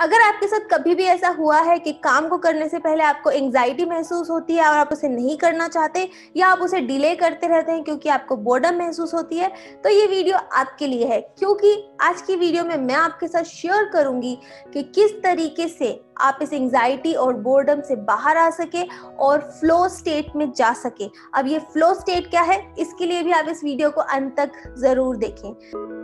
अगर आपके साथ कभी भी ऐसा हुआ है कि काम को करने से पहले आपको एंग्जाइटी महसूस होती है और आप उसे नहीं करना चाहते या आप उसे डिले करते रहते हैं क्योंकि आपको बोर्डम महसूस होती है तो ये वीडियो आपके लिए है क्योंकि आज की वीडियो में मैं आपके साथ शेयर करूंगी कि किस तरीके से आप इस एंग्जाइटी और बोर्डम से बाहर आ सके और फ्लो स्टेट में जा सके अब ये फ्लो स्टेट क्या है इसके लिए भी आप इस वीडियो को अंत तक जरूर देखें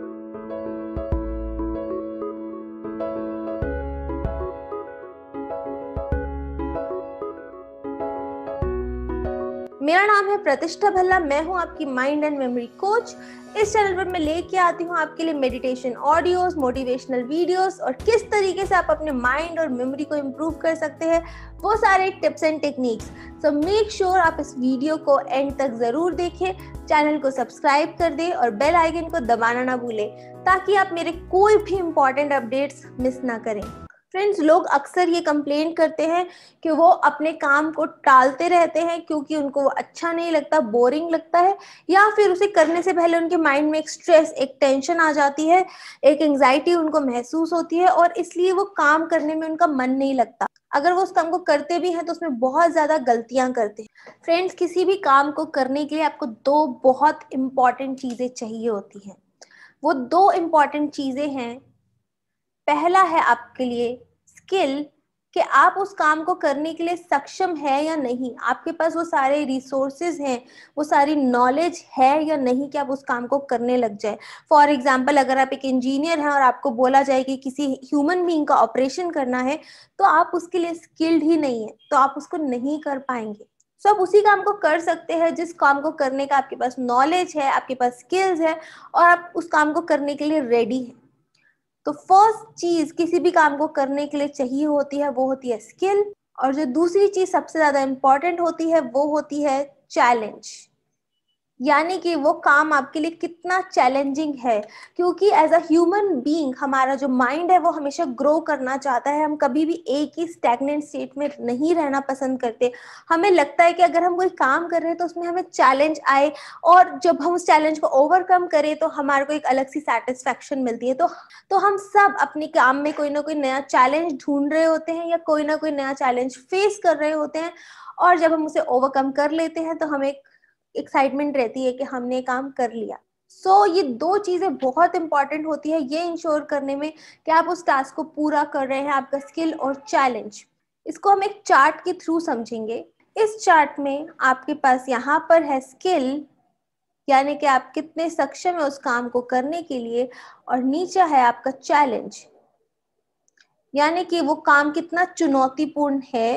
मेरा नाम है प्रतिष्ठा भल्ला मैं हूँ आपकी माइंड एंड मेमोरी कोच इस चैनल पर मैं लेके आती हूँ आपके लिए मेडिटेशन ऑडियोस मोटिवेशनल वीडियोस और किस तरीके से आप अपने माइंड और मेमोरी को इम्प्रूव कर सकते हैं वो सारे tips and techniques so make sure आप इस वीडियो को एंड तक ज़रूर देखें चैनल को सब्सक्राइब कर दें और बेल आइकन को दबाना ना भूलें ताकि आप मेरे कोई भी इम्पोर्टेंट अपडेट्स मिस ना करें फ्रेंड्स लोग अक्सर ये कंप्लेंट करते हैं कि वो अपने काम को टालते रहते हैं क्योंकि उनको वो अच्छा नहीं लगता बोरिंग लगता है या फिर उसे करने से पहले उनके माइंड में एक स्ट्रेस एक टेंशन आ जाती है एक एंग्जाइटी उनको महसूस होती है और इसलिए वो काम करने में उनका मन नहीं लगता अगर वो उस काम को करते भी हैं तो उसमें बहुत ज़्यादा गलतियां करते हैं फ्रेंड्स किसी भी काम को करने के लिए आपको दो बहुत इंपॉर्टेंट चीज़ें चाहिए होती हैं वो दो इम्पॉर्टेंट चीज़ें हैं पहला है आपके लिए स्किल कि आप उस काम को करने के लिए सक्षम है या नहीं आपके पास वो सारे रिसोर्सेज हैं वो सारी नॉलेज है या नहीं कि आप उस काम को करने लग जाए फॉर एग्जाम्पल अगर आप एक इंजीनियर हैं और आपको बोला जाए कि किसी ह्यूमन बींग का ऑपरेशन करना है तो आप उसके लिए स्किल्ड ही नहीं है तो आप उसको नहीं कर पाएंगे सो so, आप उसी काम को कर सकते हैं जिस काम को करने का आपके पास नॉलेज है आपके पास स्किल्स है और आप उस काम को करने के लिए रेडी हैं तो फर्स्ट चीज किसी भी काम को करने के लिए चाहिए होती है वो होती है स्किल और जो दूसरी चीज सबसे ज्यादा इंपॉर्टेंट होती है वो होती है चैलेंज यानी कि वो काम आपके लिए कितना चैलेंजिंग है क्योंकि एज अ ह्यूमन बीइंग हमारा जो माइंड है वो हमेशा ग्रो करना चाहता है हम कभी भी एक ही स्टैग्नेंट स्टेट में नहीं रहना पसंद करते हमें लगता है कि अगर हम कोई काम कर रहे हैं तो उसमें हमें चैलेंज आए और जब हम उस चैलेंज को ओवरकम करें तो हमारे को एक अलग सी सेटिस्फेक्शन मिलती है तो तो हम सब अपने काम में कोई ना कोई नया चैलेंज ढूंढ रहे होते हैं या कोई ना कोई नया चैलेंज फेस कर रहे होते हैं और जब हम उसे ओवरकम कर लेते हैं तो हमें एक एक्साइटमेंट रहती है कि हमने काम कर लिया सो so, ये दो चीजें बहुत इंपॉर्टेंट होती है ये इंश्योर करने में कि आप उस टास्क को पूरा कर रहे हैं आपका स्किल और चैलेंज इसको हम एक चार्ट के थ्रू समझेंगे इस चार्ट में आपके पास यहाँ पर है स्किल यानी कि आप कितने सक्षम है उस काम को करने के लिए और नीचे है आपका चैलेंज यानी कि वो काम कितना चुनौतीपूर्ण है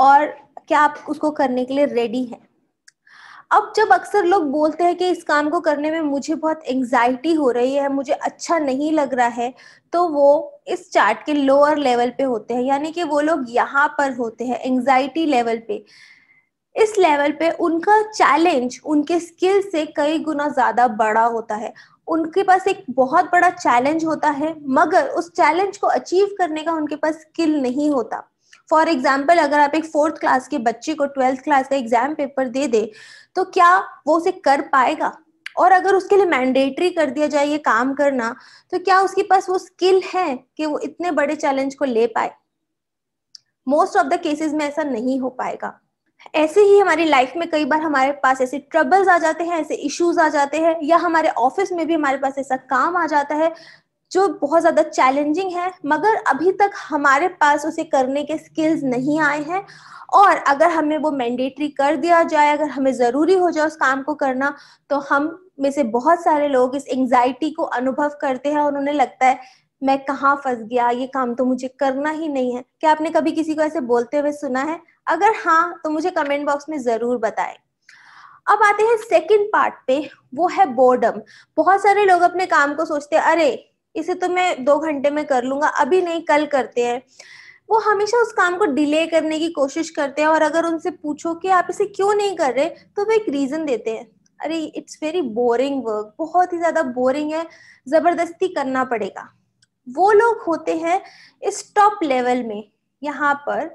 और क्या आप उसको करने के लिए रेडी हैं अब जब अक्सर लोग बोलते हैं कि इस काम को करने में मुझे बहुत एंजाइटी हो रही है मुझे अच्छा नहीं लग रहा है तो वो इस चार्ट के लोअर लेवल पे होते हैं यानी कि वो लोग यहाँ पर होते हैं एंग्जाइटी लेवल पे इस लेवल पे उनका चैलेंज उनके स्किल से कई गुना ज्यादा बड़ा होता है उनके पास एक बहुत बड़ा चैलेंज होता है मगर उस चैलेंज को अचीव करने का उनके पास स्किल नहीं होता फॉर एग्जाम्पल अगर आप एक फोर्थ क्लास के बच्चे को ट्वेल्थ क्लास का एग्जाम पेपर दे दे तो क्या वो उसे कर पाएगा और अगर उसके लिए मैंडेटरी कर दिया जाए ये काम करना तो क्या उसके पास वो स्किल है कि वो इतने बड़े चैलेंज को ले पाए मोस्ट ऑफ द केसेस में ऐसा नहीं हो पाएगा ऐसे ही हमारी लाइफ में कई बार हमारे पास ऐसे ट्रबल्स आ जाते हैं ऐसे इश्यूज आ जाते हैं या हमारे ऑफिस में भी हमारे पास ऐसा काम आ जाता है जो बहुत ज्यादा चैलेंजिंग है मगर अभी तक हमारे पास उसे करने के स्किल्स नहीं आए हैं और अगर हमें वो मैंडेटरी कर दिया जाए अगर हमें ज़रूरी हो जाए उस काम को करना तो हम में से बहुत सारे लोग इस एंगजाइटी को अनुभव करते हैं और उन्हें लगता है मैं कहाँ फंस गया ये काम तो मुझे करना ही नहीं है क्या आपने कभी किसी को ऐसे बोलते हुए सुना है अगर हाँ तो मुझे कमेंट बॉक्स में ज़रूर बताएं अब आते हैं सेकंड पार्ट पे वो है बोर्डम बहुत सारे लोग अपने काम को सोचते हैं अरे इसे तो मैं दो घंटे में कर लूंगा अभी नहीं कल करते हैं वो हमेशा उस काम को डिले करने की कोशिश करते हैं और अगर उनसे पूछो कि आप इसे क्यों नहीं कर रहे तो वो एक रीजन देते हैं अरे इट्स वेरी बोरिंग वर्क बहुत ही ज्यादा बोरिंग है जबरदस्ती करना पड़ेगा वो लोग होते हैं इस टॉप लेवल में यहाँ पर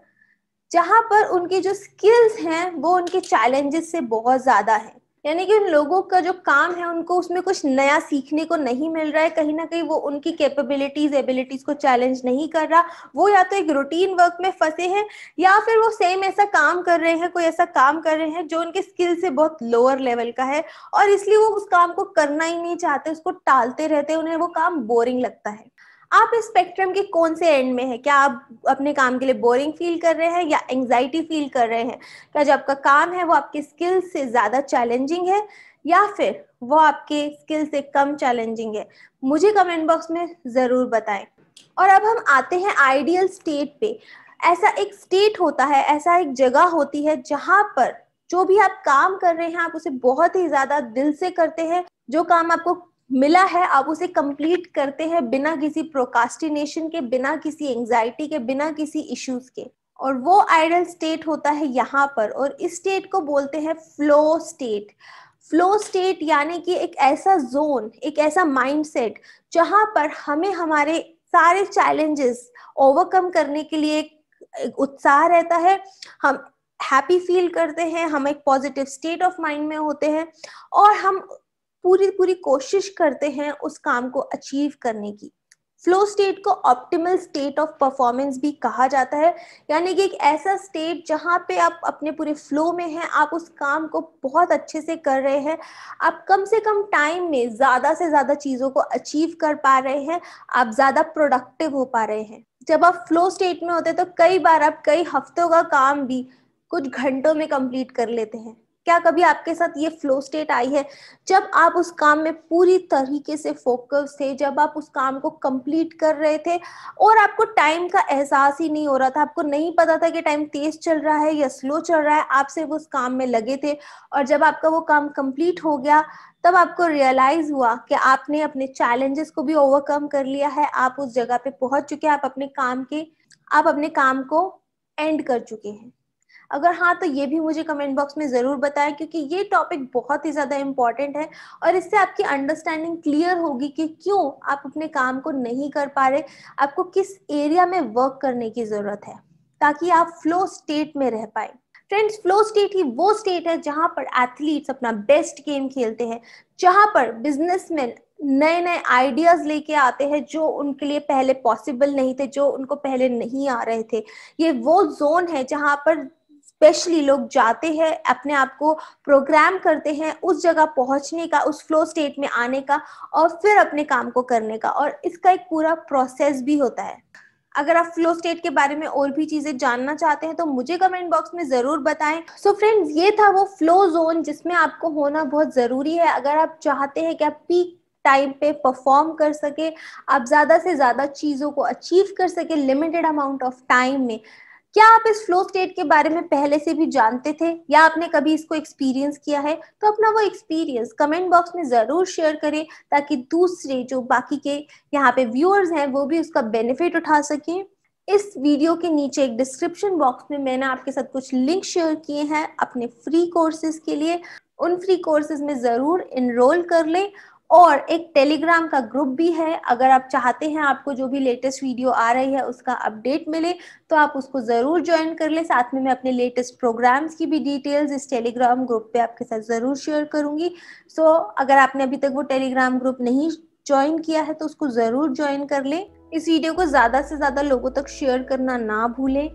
जहाँ पर उनकी जो स्किल्स हैं वो उनके चैलेंजेस से बहुत ज्यादा है यानी कि उन लोगों का जो काम है उनको उसमें कुछ नया सीखने को नहीं मिल रहा है कहीं ना कहीं वो उनकी कैपेबिलिटीज एबिलिटीज को चैलेंज नहीं कर रहा वो या तो एक रूटीन वर्क में फंसे हैं या फिर वो सेम ऐसा काम कर रहे हैं कोई ऐसा काम कर रहे हैं जो उनके स्किल से बहुत लोअर लेवल का है और इसलिए वो उस काम को करना ही नहीं चाहते उसको टालते रहते उन्हें वो काम बोरिंग लगता है आप इस स्पेक्ट्रम के कौन से एंड में है क्या आप अपने काम के लिए बोरिंग फील कर रहे हैं या एंगजाइटी फील कर रहे हैं क्या जो आपका काम है वो आपके स्किल से ज्यादा चैलेंजिंग है या फिर वो आपके स्किल से कम चैलेंजिंग है मुझे कमेंट बॉक्स में जरूर बताएं और अब हम आते हैं आइडियल स्टेट पे ऐसा एक स्टेट होता है ऐसा एक जगह होती है जहां पर जो भी आप काम कर रहे हैं आप उसे बहुत ही ज्यादा दिल से करते हैं जो काम आपको मिला है आप उसे कंप्लीट करते हैं बिना किसी प्रोकास्टिनेशन के बिना किसी एंजाइटी के बिना किसी इश्यूज के और वो आइडल स्टेट होता है यहाँ पर और इस स्टेट को बोलते हैं फ्लो स्टेट फ्लो स्टेट यानी कि एक ऐसा जोन एक ऐसा माइंडसेट जहाँ पर हमें हमारे सारे चैलेंजेस ओवरकम करने के लिए एक उत्साह रहता है हम हैप्पी फील करते हैं हम एक पॉजिटिव स्टेट ऑफ माइंड में होते हैं और हम पूरी पूरी कोशिश करते हैं उस काम को अचीव करने की फ्लो स्टेट को ऑप्टिमल स्टेट ऑफ परफॉर्मेंस भी कहा जाता है यानी कि एक ऐसा स्टेट जहाँ पे आप अपने पूरे फ्लो में हैं आप उस काम को बहुत अच्छे से कर रहे हैं आप कम से कम टाइम में ज़्यादा से ज़्यादा चीज़ों को अचीव कर पा रहे हैं आप ज़्यादा प्रोडक्टिव हो पा रहे हैं जब आप फ्लो स्टेट में होते हैं तो कई बार आप कई हफ्तों का काम भी कुछ घंटों में कंप्लीट कर लेते हैं क्या कभी आपके साथ ये फ्लो स्टेट आई है जब आप उस काम में पूरी तरीके से फोकस थे जब आप उस काम को कंप्लीट कर रहे थे और आपको टाइम का एहसास ही नहीं हो रहा था आपको नहीं पता था कि टाइम तेज चल रहा है या स्लो चल रहा है आप सिर्फ उस काम में लगे थे और जब आपका वो काम कंप्लीट हो गया तब आपको रियलाइज हुआ कि आपने अपने चैलेंजेस को भी ओवरकम कर लिया है आप उस जगह पे पहुंच चुके हैं आप अपने काम के आप अपने काम को एंड कर चुके हैं अगर हाँ तो ये भी मुझे कमेंट बॉक्स में ज़रूर बताएं क्योंकि ये टॉपिक बहुत ही ज़्यादा इंपॉर्टेंट है और इससे आपकी अंडरस्टैंडिंग क्लियर होगी कि क्यों आप अपने काम को नहीं कर पा रहे आपको किस एरिया में वर्क करने की ज़रूरत है ताकि आप फ्लो स्टेट में रह पाए फ्रेंड्स फ्लो स्टेट ही वो स्टेट है जहां पर एथलीट्स अपना बेस्ट गेम खेलते हैं जहां पर बिजनेसमैन नए नए आइडियाज लेके आते हैं जो उनके लिए पहले पॉसिबल नहीं थे जो उनको पहले नहीं आ रहे थे ये वो जोन है जहां पर स्पेशली लोग जाते हैं अपने आप को प्रोग्राम करते हैं उस जगह पहुंचने का उस फ्लो स्टेट में आने का और फिर अपने काम को करने का और इसका एक पूरा प्रोसेस भी होता है अगर आप फ्लो स्टेट के बारे में और भी चीजें जानना चाहते हैं तो मुझे कमेंट बॉक्स में जरूर बताएं सो so फ्रेंड्स ये था वो फ्लो जोन जिसमें आपको होना बहुत जरूरी है अगर आप चाहते हैं कि आप पीक टाइम पे परफॉर्म कर सके आप ज्यादा से ज्यादा चीजों को अचीव कर सके लिमिटेड अमाउंट ऑफ टाइम में क्या आप इस फ्लो स्टेट के बारे में पहले से भी जानते थे या आपने कभी इसको एक्सपीरियंस किया है तो अपना वो एक्सपीरियंस कमेंट बॉक्स में जरूर शेयर करें ताकि दूसरे जो बाकी के यहाँ पे व्यूअर्स हैं वो भी उसका बेनिफिट उठा सकें इस वीडियो के नीचे एक डिस्क्रिप्शन बॉक्स में मैंने आपके साथ कुछ लिंक शेयर किए हैं अपने फ्री कोर्सेज के लिए उन फ्री कोर्सेज में ज़रूर इनरोल कर लें और एक टेलीग्राम का ग्रुप भी है अगर आप चाहते हैं आपको जो भी लेटेस्ट वीडियो आ रही है उसका अपडेट मिले तो आप उसको ज़रूर ज्वाइन कर लें साथ में मैं अपने लेटेस्ट प्रोग्राम्स की भी डिटेल्स इस टेलीग्राम ग्रुप पे आपके साथ ज़रूर शेयर करूंगी सो so, अगर आपने अभी तक वो टेलीग्राम ग्रुप नहीं ज्वाइन किया है तो उसको ज़रूर ज्वाइन कर लें इस वीडियो को ज़्यादा से ज़्यादा लोगों तक शेयर करना ना भूलें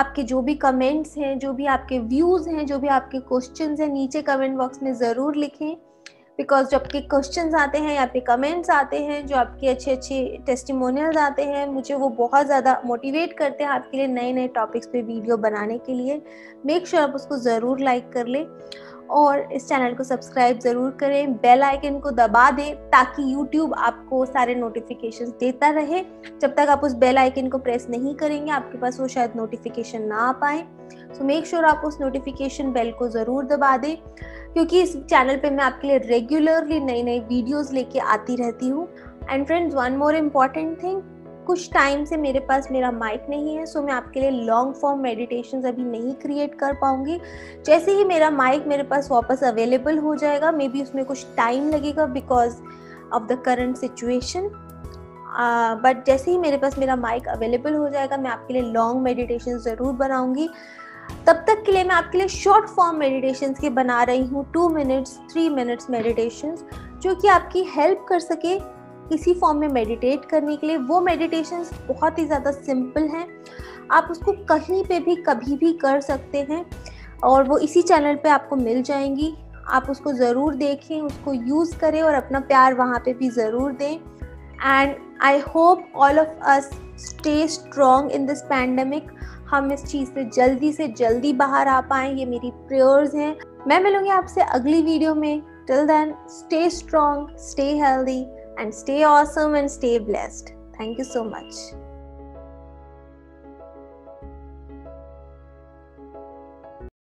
आपके जो भी कमेंट्स हैं जो भी आपके व्यूज़ हैं जो भी आपके क्वेश्चंस हैं नीचे कमेंट बॉक्स में ज़रूर लिखें बिकॉज जो आपके क्वेश्चन आते हैं आपके कमेंट्स आते हैं जो आपके अच्छे अच्छे टेस्टिमोनियल आते हैं मुझे वो बहुत ज़्यादा मोटिवेट करते हैं आपके लिए नए नए टॉपिक्स पे वीडियो बनाने के लिए मेक श्योर sure आप उसको ज़रूर लाइक कर लें और इस चैनल को सब्सक्राइब ज़रूर करें बेल आइकन को दबा दें ताकि YouTube आपको सारे नोटिफिकेशन देता रहे जब तक आप उस बेल आइकन को प्रेस नहीं करेंगे आपके पास वो शायद नोटिफिकेशन ना आ पाए सो मेक श्योर आप उस नोटिफिकेशन बेल को ज़रूर दबा दें क्योंकि इस चैनल पे मैं आपके लिए रेगुलरली नई नई वीडियोस लेके आती रहती हूँ and friends one more important thing कुछ टाइम से मेरे पास मेरा माइक नहीं है सो मैं आपके लिए लॉन्ग फॉर्म मेडिटेशन अभी नहीं क्रिएट कर पाऊंगी जैसे ही मेरा माइक मेरे पास वापस अवेलेबल हो जाएगा मे बी उसमें कुछ टाइम लगेगा because of the current situation but जैसे ही मेरे पास मेरा माइक अवेलेबल हो जाएगा मैं आपके लिए लॉन्ग मेडिटेशन ज़रूर बनाऊंगी तब तक के लिए मैं आपके लिए शॉर्ट फॉर्म मेडिटेशन के बना रही हूँ two minutes three minutes meditation जो कि आपकी हेल्प कर सके किसी फॉर्म में मेडिटेट करने के लिए वो मेडिटेशन बहुत ही ज़्यादा सिंपल हैं आप उसको कहीं पे भी कभी भी कर सकते हैं और वो इसी चैनल पे आपको मिल जाएंगी आप उसको ज़रूर देखें उसको यूज़ करें और अपना प्यार वहाँ पे भी ज़रूर दें and I hope all of us stay strong in this pandemic हम इस चीज़ से जल्दी से जल्दी बाहर आ पाए ये मेरी प्रेयर्स हैं मैं मिलूंगी आपसे अगली वीडियो में till then stay strong stay healthy and stay awesome and stay blessed thank you so much